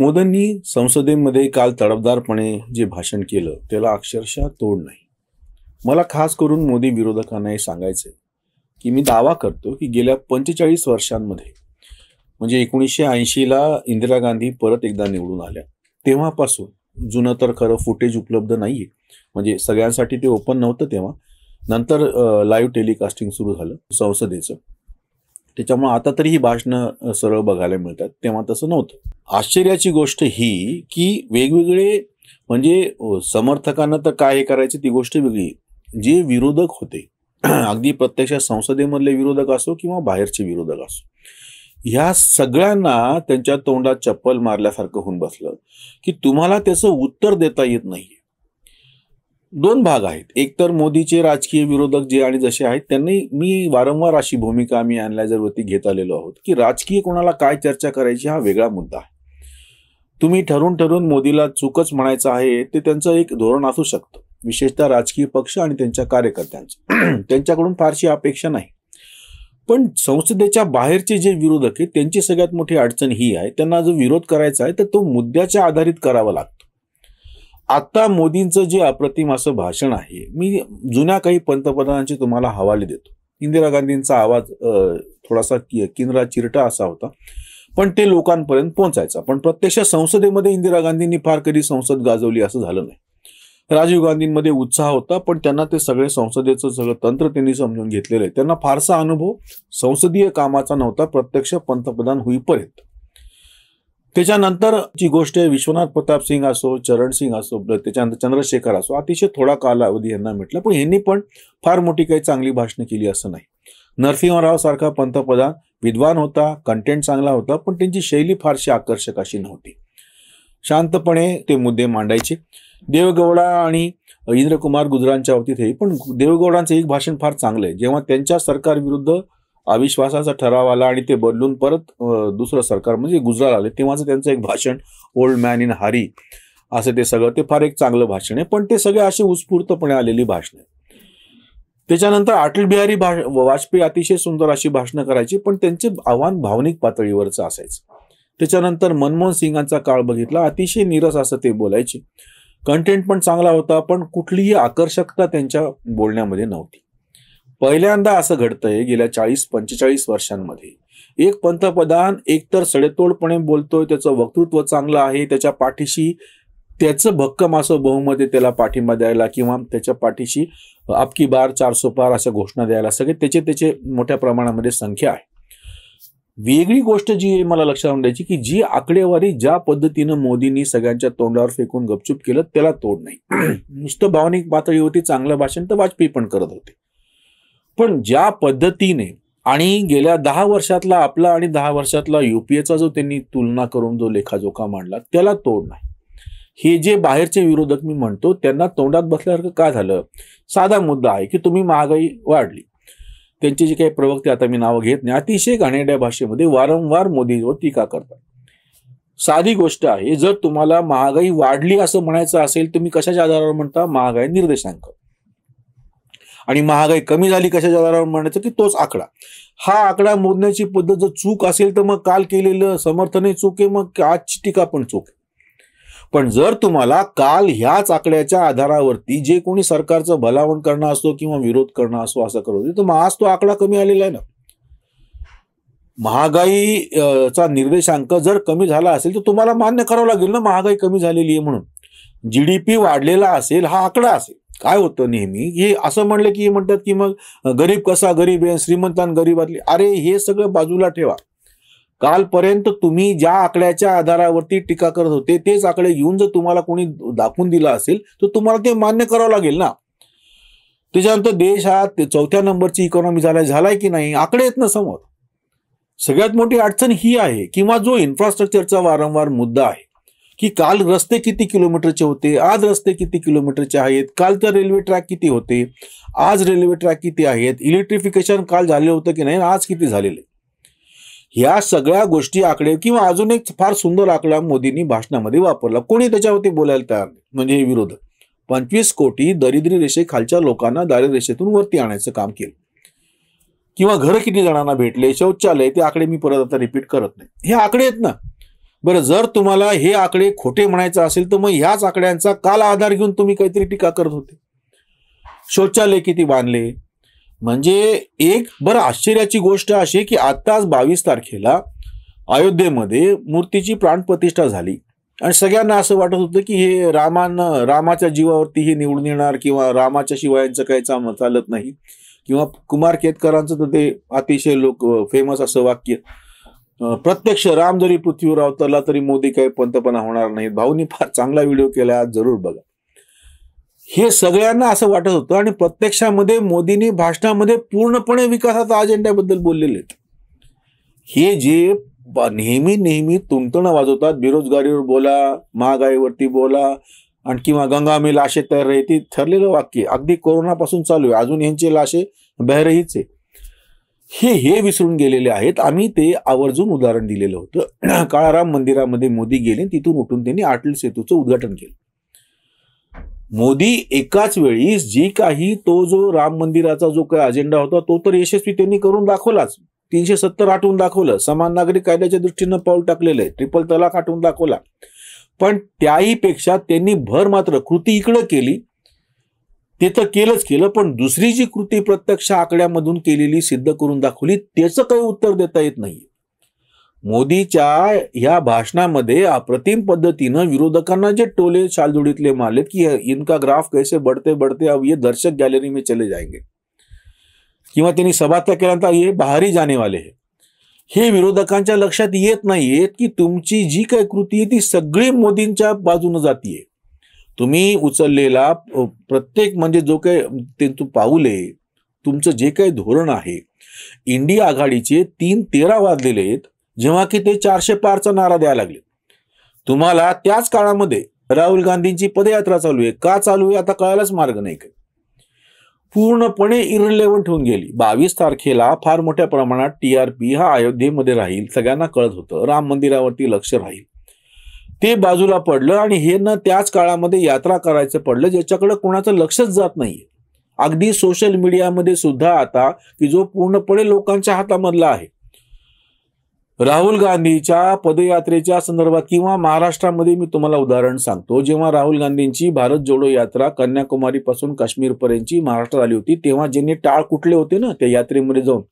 मोदननी संसदेमध्ये काल तडफदारपणे जे भाषण केलं त्याला अक्षरशः तोड नाही मला खास करून मोदी विरोधकांना हे सांगायचं आहे की मी दावा करतो की गेल्या पंचेचाळीस वर्षांमध्ये म्हणजे एकोणीसशे ऐंशीला इंदिरा गांधी परत एकदा निवडून आल्या तेव्हापासून जुनं तर खरं फुटेज उपलब्ध नाही आहे म्हणजे सगळ्यांसाठी ते ओपन नव्हतं तेव्हा नंतर लाईव्ह टेलिकास्टिंग सुरू झालं संसदेचं त्याच्यामुळे आता तरी ही भाषणं सरळ बघायला मिळतात तेव्हा तसं नव्हतं आश्चर्याची गोष्ट ही की वेगवेगळे म्हणजे समर्थकांना तर काय हे करायचे ती गोष्ट वेगळी जे विरोधक होते अगदी प्रत्यक्ष संसदेमधले विरोधक असो किंवा बाहेरचे विरोधक असो ह्या सगळ्यांना त्यांच्या तोंडात चप्पल मारल्यासारखं होऊन बसलं की तुम्हाला त्याचं उत्तर देता येत नाही दोन भाग आहेत एकतर मोदीचे राजकीय विरोधक जे आणि जसे आहेत त्यांनी मी वारंवार अशी भूमिका आम्ही अनलायझरवरती घेत आलेलो आहोत की राजकीय कोणाला काय चर्चा करायची हा वेगळा मुद्दा आहे तुम्ही ठरून ठरून मोदीला चूकच म्हणायचं आहे ते त्यांचं एक धोरण असू शकतं विशेषतः राजकीय पक्ष आणि त्यांच्या कार्यकर्त्यांचं त्यांच्याकडून फारशी अपेक्षा नाही पण संसदेच्या बाहेरचे जे विरोधक आहेत त्यांची सगळ्यात मोठी अडचण ही आहे त्यांना जो विरोध करायचा आहे तर तो मुद्द्याच्या आधारित करावा लागतो आता मोदींचं जे अप्रतिम असं भाषण आहे मी जुन्या काही पंतप्रधानांचे तुम्हाला हवाले देतो इंदिरा गांधींचा आवाज थोडासा किनरा चिरटा असा होता पण ते लोकांपर्यंत पोहोचायचा पण प्रत्यक्ष संसदेमध्ये इंदिरा गांधींनी फार कधी संसद गाजवली असं झालं नाही राजीव गांधींमध्ये उत्साह होता पण त्यांना ते सगळे संसदेचं सगळं तंत्र त्यांनी समजून घेतलेलं आहे त्यांना फारसा अनुभव संसदीय कामाचा नव्हता प्रत्यक्ष पंतप्रधान होईपर्यंत त्याच्यानंतर जी गोष्ट आहे विश्वनाथ प्रताप सिंग असो चरण सिंग असो त्याच्यानंतर चंद्रशेखर असो अतिशय थोडा कालावधी यांना म्हटलं पण यांनी पण फार मोठी काही चांगली भाषणं केली असं नाही नरसिंहराव सारखा पंतप्रधान विद्वान होता कंटेंट चांगला होता पण त्यांची शैली फारशी आकर्षक अशी नव्हती शांतपणे ते मुद्दे मांडायचे देवगौडा आणि इंद्रकुमार गुजरांच्या होती हे पण देवगौडांचं एक भाषण फार चांगलं आहे जेव्हा त्यांच्या सरकारविरुद्ध अविश्वासाचा ठराव आला आणि ते बदलून परत दुसरं सरकार म्हणजे गुजरात आले तेव्हाचं त्यांचं एक भाषण ओल्ड मॅन इन हारी असं ते सगळं ते फार एक चांगलं भाषण आहे पण ते सगळे असे उत्स्फूर्तपणे आलेली भाषण आहे त्याच्यानंतर अटल बिहारी भाष वाजपेयी अतिशय सुंदर अशी भाषणं करायची पण त्यांचे आव्हान भावनिक पातळीवरच असायचं त्याच्यानंतर मनमोहन सिंगांचा काळ बघितला अतिशय नीरस असं ते बोलायचे कंटेंट पण चांगला होता पण कुठलीही आकर्षकता त्यांच्या बोलण्यामध्ये नव्हती पहिल्यांदा असं घडतंय गेल्या चाळीस पंचेचाळीस वर्षांमध्ये एक पंतप्रधान एकतर सडेतोडपणे बोलतोय त्याचं वक्तृत्व चांगलं आहे त्याच्या पाठीशी त्याचं भक्कम असं बहुमत त्याला पाठिंबा द्यायला किंवा त्याच्या पाठीशी आपकी बार सो पार अशा घोषणा द्यायला सगळे त्याचे त्याचे मोठ्या प्रमाणामध्ये संख्या आहे वेगळी गोष्ट जी मला लक्षात द्यायची की जी आकडेवारी ज्या पद्धतीनं मोदींनी सगळ्यांच्या तोंडावर फेकून गपचूप केलं त्याला तोड नाही नुसतं भावनिक पातळी होती चांगलं भाषण तर वाजपेयी पण करत होते पण ज्या पद्धतीने आणि गेल्या दहा वर्षातला आपला आणि दहा वर्षातला युपीएचा जो त्यांनी तुलना करून जो लेखाजोखा मांडला त्याला तोड नाही हे जे बाहेरचे विरोधक मी म्हणतो त्यांना तोंडात बसल्यासारखं का झालं साधा मुद्दा आहे की तुम्ही महागाई वाढली त्यांचे जे काही प्रवक्ते आता मी नावं घेत नाही अतिशय घाणेड्या भाषेमध्ये वारंवार मोदीवर टीका करतात साधी गोष्ट आहे जर तुम्हाला महागाई वाढली असं म्हणायचं असेल तुम्ही कशाच्या आधारावर म्हणता महागाई निर्देशांक आणि महागाई कमी झाली कशाच्या आधारावर म्हणायचं की तोच आकडा हा आकडा मोजण्याची पद्धत जर चूक असेल तर मग काल केलेलं समर्थनही चूक आहे मग आजची टीका पण चूक आहे पण जर तुम्हाला काल ह्याच आकड्याच्या आधारावरती जे कोणी सरकारचं भलावण करणं असतो किंवा विरोध करणं असतो असं करत होते तर आज तो आकडा कमी आलेला आहे ना महागाईचा निर्देशांक जर कमी झाला असेल तर तुम्हाला मान्य करावं लागेल ना महागाई कमी झालेली आहे म्हणून जी डी पी वाढलेला असेल हा आकडा असेल काय होतं नेहमी हे असं म्हणलं की म्हणतात की मग गरीब कसा गरीब आहे श्रीमंतान गरीबातली अरे हे सगळं बाजूला ठेवा कालपर्यंत तुम्ही ज्या आकड्याच्या आधारावरती टीका करत होते तेच आकडे येऊन जर तुम्हाला कोणी दाखवून दिला असेल तर तुम्हाला ते मान्य करावं लागेल ना त्याच्यानंतर देश हा चौथ्या नंबरची इकॉनॉमी झाला झालाय की नाही आकडे येत ना समोर सगळ्यात मोठी अडचण ही आहे किंवा जो इन्फ्रास्ट्रक्चरचा वारंवार मुद्दा आहे की काल रस्ते किती किलोमीटरचे होते आज रस्ते किती किलोमीटरचे आहेत काल तर रेल्वे ट्रॅक किती होते आज रेल्वे ट्रॅक किती आहेत इलेक्ट्रिफिकेशन काल झाले होतं की नाही आज किती झालेले ह्या सगळ्या गोष्टी आकडे किंवा अजून एक फार सुंदर आकडा मोदींनी भाषणामध्ये वापरला कोणी त्याच्यावरती बोलायला तयार नाही म्हणजे हे विरोध पंचवीस कोटी दरिद्री रेषेखालच्या लोकांना दारिद्र रेषेतून वरती आणायचं काम केलं किंवा घर किती जणांना भेटले शौचालय ते आकडे मी परत आता रिपीट करत नाही हे आकडे आहेत ना बरं जर तुम्हाला हे आकडे खोटे म्हणायचं असेल तर मग ह्याच आकड्यांचा काल आधार घेऊन तुम्ही काहीतरी टीका करत होते शौचालय किती बांधले म्हणजे एक बरं आश्चर्याची गोष्ट अशी की आत्ताच बावीस तारखेला अयोध्येमध्ये मूर्तीची प्राणप्रतिष्ठा झाली आणि सगळ्यांना असं वाटत होतं की हे रामान रामाच्या जीवावरती हे निवडून येणार किंवा रामाच्या शिवायांचं काही चाम चालत नाही किंवा कुमार केतकरांचं तर ते अतिशय लोक फेमस असं वाक्य प्रत्यक्ष राम जरी पृथ्वीवर अवतरला तरी मोदी काही पंतप्रधान होणार नाहीत भाऊनी फार चांगला व्हिडिओ केला जरूर बघा हे सगळ्यांना असं वाटत होतं आणि प्रत्यक्षामध्ये मोदींनी भाषणामध्ये पूर्णपणे विकासाचा अजेंड्याबद्दल बोललेले हे जे नेहमी नेहमी तुमतणं वाजवतात बेरोजगारीवर बोला महागाईवरती बोला आणि किंवा गंगामी लाशे तयार राहते ठरलेलं वाक्य अगदी कोरोनापासून चालू आहे अजून यांचे लाशे बहरहीच आहे हे हे विसरून गेलेले आहेत आम्ही ते आवर्जून उदाहरण दिलेलं होतं काळाराम मंदिरामध्ये मोदी गेले तिथून उठून त्यांनी आटल सेतूचं उद्घाटन केलं मोदी एकाच वेळी जी काही तो जो राम मंदिराचा जो काही अजेंडा होता तो तर यशस्वी त्यांनी करून दाखवलाच तीनशे सत्तर आठवून दाखवलं समान नागरिक कायद्याच्या दृष्टीनं पाऊल टाकलेलं आहे ट्रिपल तलाक आठवून दाखवला पण त्याही पेक्षा त्यांनी भर मात्र कृती इकडं केली ते तर केलंच केलं पण दुसरी जी कृती प्रत्यक्ष आकड्यामधून केलेली सिद्ध करून दाखवली त्याचं काही उत्तर देता येत नाही मोदीच्या ह्या भाषणामध्ये अप्रतिम पद्धतीनं विरोधकांना जे टोले शालजोडीतले मारलेत की इनका ग्राफ कैसे बढते बढते अब ये दर्शक गॅलरी में चले जाएंगे किंवा त्यांनी त्या केल्यानंतर हे बाहेरी जाने वाले हे हे विरोधकांच्या लक्षात येत नाहीयेत की तुमची जी काही कृती आहे ती सगळी मोदींच्या बाजूने जातीये तुम्ही उचललेला प्रत्येक म्हणजे जो काही ते तू पाऊले तुमचं जे काही धोरण आहे इंडिया आघाडीचे तीन तेरा वाजलेले आहेत जेव्हा की ते चारशे पारचा नारा द्यायला लागले तुम्हाला त्याच काळामध्ये राहुल गांधींची पदयात्रा चालू आहे का चालू आहे आता कळायलाच मार्ग नाही काय पूर्णपणे इरलेवंट होऊन गेली बावीस तारखेला फार मोठ्या प्रमाणात टी आर पी हा अयोध्येमध्ये राहील सगळ्यांना कळत होतं राम मंदिरावरती लक्ष राहील ते बाजूला पडलं आणि हे ना त्याच काळामध्ये यात्रा करायचं पडलं ज्याच्याकडे कोणाचं लक्षच जात नाहीये अगदी सोशल मीडियामध्ये सुद्धा आता की जो पूर्णपणे लोकांच्या हातामधला आहे राहुल गांधीच्या पदयात्रेच्या संदर्भात किंवा महाराष्ट्रामध्ये मी तुम्हाला उदाहरण सांगतो जेव्हा राहुल गांधींची भारत जोडो यात्रा कन्याकुमारीपासून काश्मीरपर्यंतची महाराष्ट्रात आली होती तेव्हा ज्यांनी टाळ कुठले होते ना त्या यात्रेमध्ये जाऊन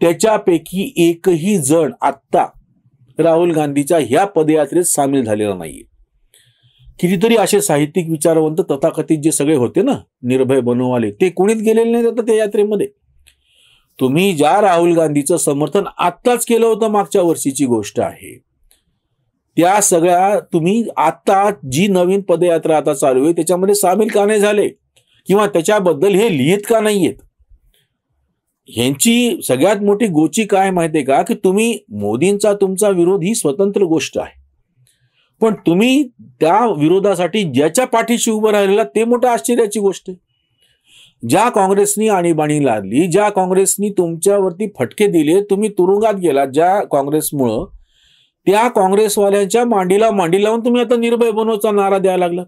त्याच्यापैकी एकही जण आत्ता राहुल गांधीच्या ह्या पदयात्रेत सामील झालेला नाहीये कितीतरी असे साहित्यिक विचारवंत तथाकथित जे सगळे होते ना निर्भय बनवाले ते कोणीच गेलेले नाही आता त्या यात्रेमध्ये तुम्ही ज्या राहुल गांधीचं समर्थन आत्ताच केलं होतं मागच्या वर्षीची गोष्ट आहे त्या सगळ्या तुम्ही आत्ता जी नवीन पदयात्रा आता चालू आहे त्याच्यामध्ये सामील का नाही झाले किंवा त्याच्याबद्दल हे लिहित का आहेत ह्यांची सगळ्यात मोठी गोची काय माहिती आहे का की तुम्ही मोदींचा तुमचा विरोध ही स्वतंत्र गोष्ट आहे पण तुम्ही त्या विरोधासाठी ज्याच्या पाठीशी उभं राहिलेला ते मोठं आश्चर्याची गोष्ट आहे ज्या काँग्रेसनी आणीबाणी लादली ज्या काँग्रेसनी तुमच्यावरती फटके दिले तुम्ही तुरुंगात गेला ज्या काँग्रेसमुळं त्या काँग्रेसवाल्यांच्या मांडीला मांडी लावून तुम्ही आता निर्भय बनवचा नारा द्यायला लागला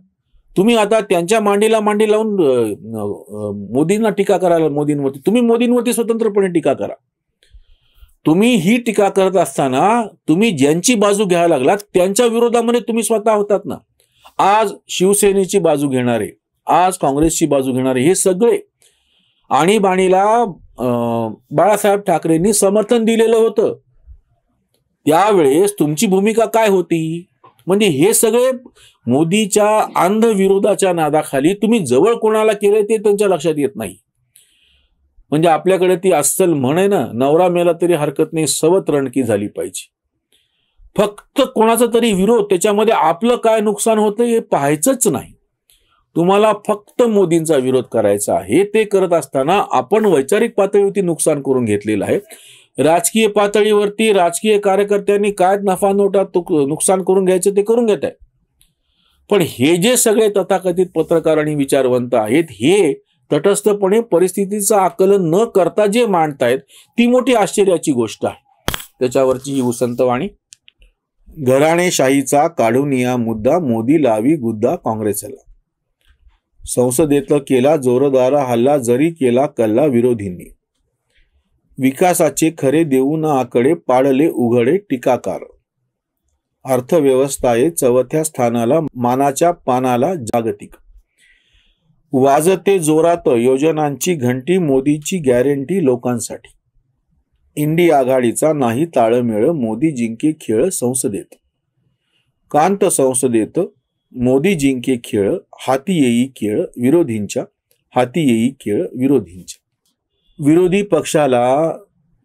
तुम्ही आता त्यांच्या मांडीला मांडी लावून मोदींना टीका करायला मोदींवरती तुम्ही मोदींवरती स्वतंत्रपणे टीका करा तुम्ही ही टीका करत असताना तुम्ही ज्यांची बाजू घ्यायला लागलात त्यांच्या विरोधामध्ये तुम्ही स्वतः होतात ना आज शिवसेनेची बाजू घेणारे आज काँग्रेसची बाजू घेणारे हे सगळे आणीबाणीला बाळासाहेब ठाकरेंनी समर्थन दिलेलं होतं त्यावेळेस तुमची भूमिका काय होती म्हणजे हे सगळे मोदीच्या विरोधाच्या नादाखाली तुम्ही जवळ कोणाला केले ते त्यांच्या लक्षात येत नाही म्हणजे आपल्याकडे ती अस्सल म्हणे आहे ना नवरा मेला तरी हरकत नाही सवत रणकी झाली पाहिजे फक्त कोणाचा तरी विरोध त्याच्यामध्ये आपलं काय नुकसान होतं हे पाहायचंच नाही तुम्हाला फक्त मोदींचा विरोध करायचा आहे ते करत असताना आपण वैचारिक पातळीवरती नुकसान करून घेतलेलं आहे राजकीय पातळीवरती राजकीय कार्यकर्त्यांनी काय नफा नोटा नुकसान करून घ्यायचं ते करून घेत आहे पण हे जे सगळे तथाकथित पत्रकार आणि विचारवंत आहेत हे तटस्थपणे परिस्थितीचं आकलन न करता जे मांडतायत ती मोठी आश्चर्याची गोष्ट आहे त्याच्यावरची ही वसंतवाणी घराणेशाहीचा काढून या मुद्दा मोदी लावी गुद्दा काँग्रेसला संसदेतलं केला जोरदार हल्ला जरी केला कल्ला विरोधींनी विकासाचे खरे आकडे पाडले उघडे टीकाकार अर्थव्यवस्था चौथ्या स्थानाला मानाच्या पानाला जागतिक वाजते जोरात योजनांची घंटी मोदीची गॅरंटी लोकांसाठी इंडिया आघाडीचा नाही ताळमेळ मोदी जिंके खेळ संसदेत कांत संसदेत मोदी जिंके खेळ हाती येई खेळ विरोधींच्या हाती येई खेळ विरोधींच्या विरोधी पक्षाला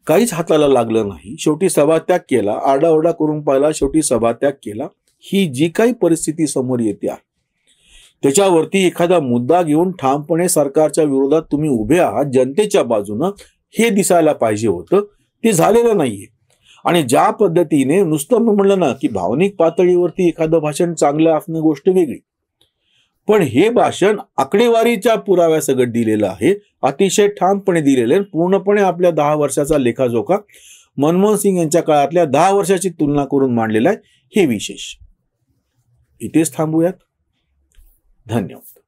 काहीच हाताला लागलं नाही शेवटी सभात्याग केला आरडाओरडा करून पाहिला शेवटी सभात्याग केला ही जी काही परिस्थिती समोर येते आहे त्याच्यावरती एखादा मुद्दा घेऊन ठामपणे सरकारच्या विरोधात तुम्ही उभे आहात जनतेच्या बाजूनं हे दिसायला पाहिजे होतं ते झालेलं नाहीये आणि ज्या पद्धतीने नुसतं म्हणलं ना की भावनिक पातळीवरती एखादं भाषण चांगलं असणं गोष्ट वेगळी पण हे भाषण आकडेवारीच्या पुराव्यासकट दिलेलं आहे अतिशय ठामपणे दिलेलं आहे पूर्णपणे आपल्या दहा वर्षाचा लेखाजोखा मनमोहन सिंग यांच्या काळातल्या दहा वर्षाची तुलना करून मांडलेला आहे हे विशेष इथेच थांबूयात धन्यवाद